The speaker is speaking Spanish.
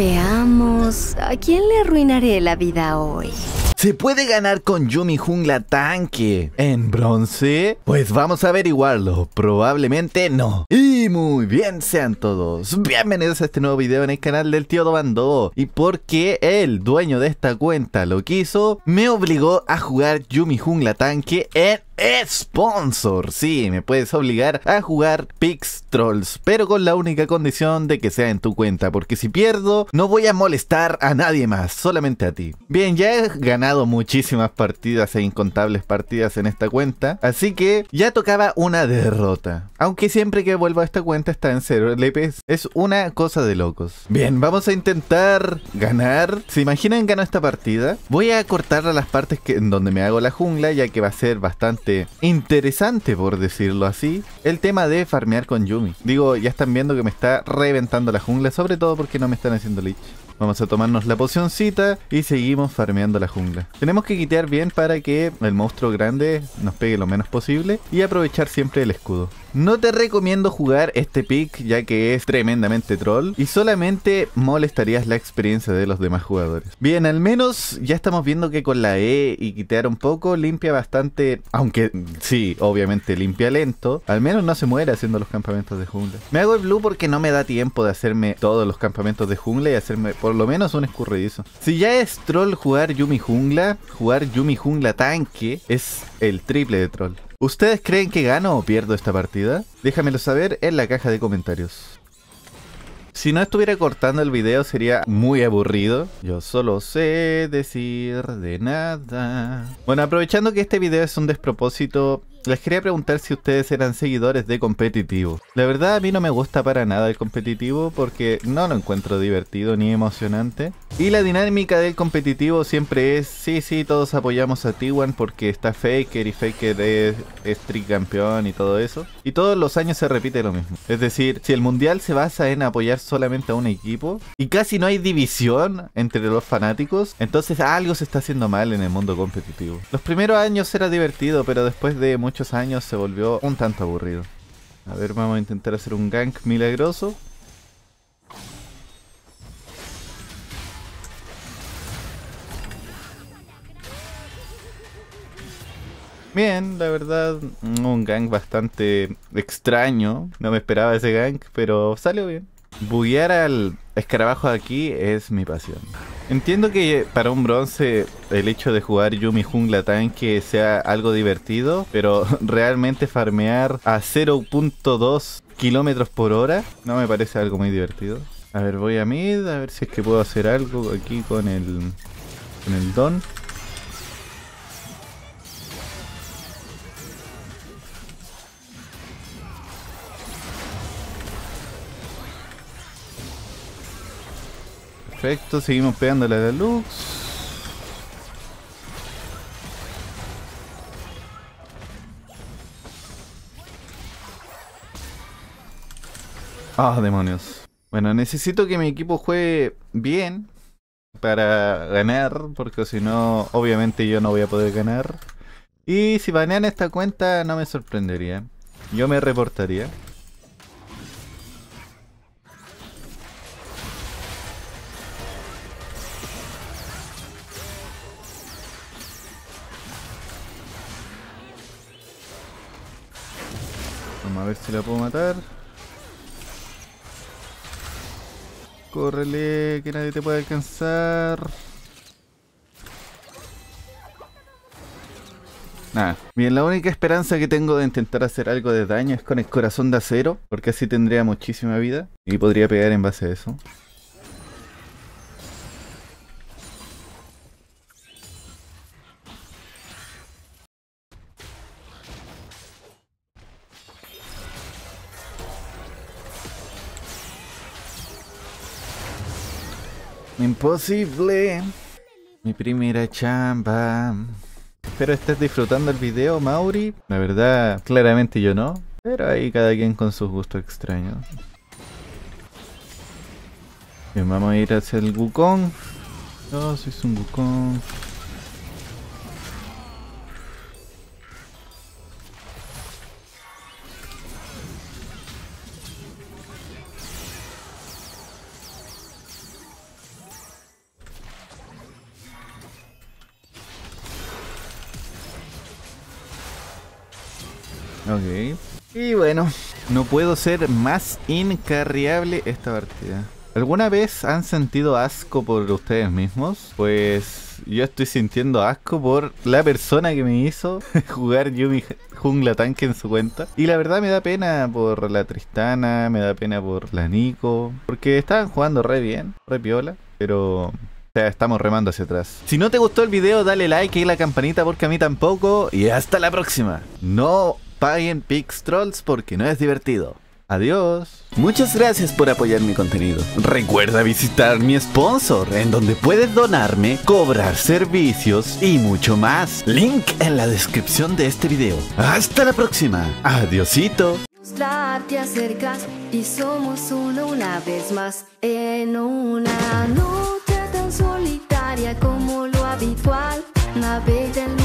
Veamos, ¿a quién le arruinaré la vida hoy? ¿Se puede ganar con Yumi Jungla Tanque en bronce? Pues vamos a averiguarlo, probablemente no. Y muy bien sean todos, bienvenidos a este nuevo video en el canal del tío Dobando. Y porque el dueño de esta cuenta lo quiso, me obligó a jugar Yumi Jungla Tanque en sponsor. Sí, me puedes obligar a jugar Pix Trolls, pero con la única condición de que sea en tu cuenta, porque si pierdo no voy a molestar a nadie más, solamente a ti. Bien, ya he ganado muchísimas partidas e incontables partidas en esta cuenta, así que ya tocaba una derrota. Aunque siempre que vuelvo a esta cuenta está en cero LPs, es una cosa de locos. Bien, vamos a intentar ganar. ¿Se imaginan ganar esta partida? Voy a cortar las partes en donde me hago la jungla, ya que va a ser bastante interesante, por decirlo así, el tema de farmear con Yumi. Digo, ya están viendo que me está reventando la jungla, sobre todo porque no me están haciendo leech. Vamos a tomarnos la pocióncita y seguimos farmeando la jungla. Tenemos que quitear bien para que el monstruo grande nos pegue lo menos posible y aprovechar siempre el escudo. No te recomiendo jugar este pick ya que es tremendamente troll y solamente molestarías la experiencia de los demás jugadores. Bien, al menos ya estamos viendo que con la E y quitear un poco limpia bastante, aunque sí, obviamente limpia lento, al menos no se muere haciendo los campamentos de jungla. Me hago el blue porque no me da tiempo de hacerme todos los campamentos de jungla y hacerme por lo menos un escurridizo. Si ya es troll jugar Yumi jungla, jugar Yumi jungla tanque es el triple de troll. ¿Ustedes creen que gano o pierdo esta partida? Déjamelo saber en la caja de comentarios. Si no estuviera cortando el video sería muy aburrido. Yo solo sé decir de nada. Bueno, aprovechando que este video es un despropósito, les quería preguntar si ustedes eran seguidores de competitivo. La verdad a mí no me gusta para nada el competitivo porque no lo encuentro divertido ni emocionante. Y la dinámica del competitivo siempre es, sí, sí, todos apoyamos a T1 porque está Faker y Faker es, Street Campeón y todo eso. Y todos los años se repite lo mismo. Es decir, si el mundial se basa en apoyar solamente a un equipo y casi no hay división entre los fanáticos, entonces algo se está haciendo mal en el mundo competitivo. Los primeros años era divertido, pero después de mucho años se volvió un tanto aburrido. A ver, vamos a intentar hacer un gank milagroso. Bien, la verdad, un gank bastante extraño. No me esperaba ese gank, pero salió bien. Buguear al escarabajo de aquí es mi pasión. Entiendo que para un bronce el hecho de jugar Yumi Jungla Tanque sea algo divertido, pero realmente farmear a 0.2 kilómetros por hora no me parece algo muy divertido. A ver, voy a mid, a ver si es que puedo hacer algo aquí con el, con el don. Perfecto, seguimos pegándole de la luz. Ah, demonios. Bueno, necesito que mi equipo juegue bien para ganar, porque si no, obviamente yo no voy a poder ganar. Y si banean esta cuenta, no me sorprendería. Yo me reportaría. Vamos a ver si la puedo matar. Córrele, que nadie te puede alcanzar. Nada. Bien, la única esperanza que tengo de intentar hacer algo de daño es con el corazón de acero, porque así tendría muchísima vida y podría pegar en base a eso. Imposible. Mi primera chamba. Espero estés disfrutando el video, Mauri. La verdad, claramente yo no. Pero ahí cada quien con sus gustos extraños. Bien, vamos a ir hacia el Wukong. No, soy un Wukong. Ok. Y bueno, no puedo ser más incarriable esta partida. ¿Alguna vez han sentido asco por ustedes mismos? Pues yo estoy sintiendo asco por la persona que me hizo jugar Yumi Jungla Tanque en su cuenta. Y la verdad me da pena por la Tristana, me da pena por la Nico. Porque estaban jugando re bien, re piola. Pero estamos remando hacia atrás. Si no te gustó el video, dale like y la campanita porque a mí tampoco. Y hasta la próxima. No paguen Pix Trolls porque no es divertido. Adiós. Muchas gracias por apoyar mi contenido. Recuerda visitar mi sponsor, en donde puedes donarme, cobrar servicios y mucho más. Link en la descripción de este video. Hasta la próxima. Adiosito. Te acercas y somos uno una vez más en una noche tan solitaria como lo habitual. Navega